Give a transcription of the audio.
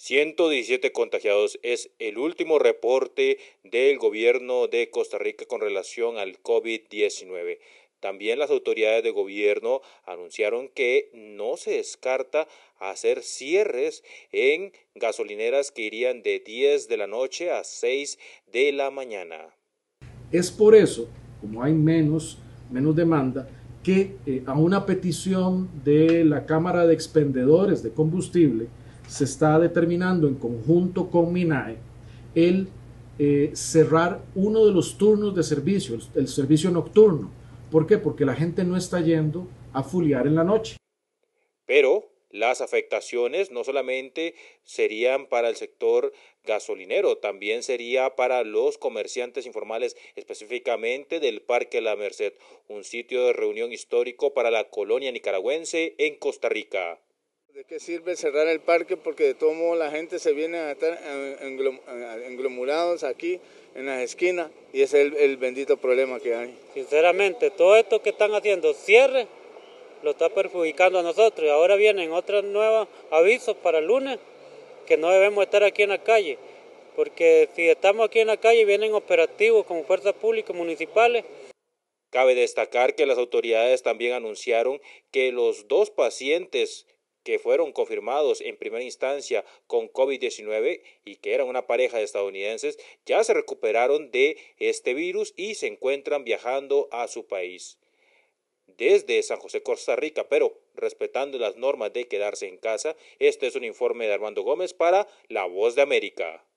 117 contagiados es el último reporte del gobierno de Costa Rica con relación al COVID-19. También las autoridades de gobierno anunciaron que no se descarta hacer cierres en gasolineras que irían de 10 de la noche a 6 de la mañana. Es por eso, como hay menos, demanda, que eh, a una petición de la Cámara de Expendedores de Combustible, se está determinando en conjunto con MINAE el eh, cerrar uno de los turnos de servicio, el, el servicio nocturno. ¿Por qué? Porque la gente no está yendo a fuliar en la noche. Pero las afectaciones no solamente serían para el sector gasolinero, también sería para los comerciantes informales, específicamente del Parque La Merced, un sitio de reunión histórico para la colonia nicaragüense en Costa Rica. ¿De qué sirve cerrar el parque? Porque de todo modo la gente se viene a estar englomurados aquí en las esquinas y es el, bendito problema que hay. Sinceramente, todo esto que están haciendo, cierre, lo está perjudicando a nosotros. Y ahora vienen otros nuevos avisos para el lunes que no debemos estar aquí en la calle. Porque si estamos aquí en la calle vienen operativos con fuerzas públicas municipales. Cabe destacar que las autoridades también anunciaron que los dos pacientes que fueron confirmados en primera instancia con COVID-19 y que eran una pareja de estadounidenses, ya se recuperaron de este virus y se encuentran viajando a su país. Desde San José, Costa Rica, pero respetando las normas de quedarse en casa, este es un informe de Armando Gómez para La Voz de América.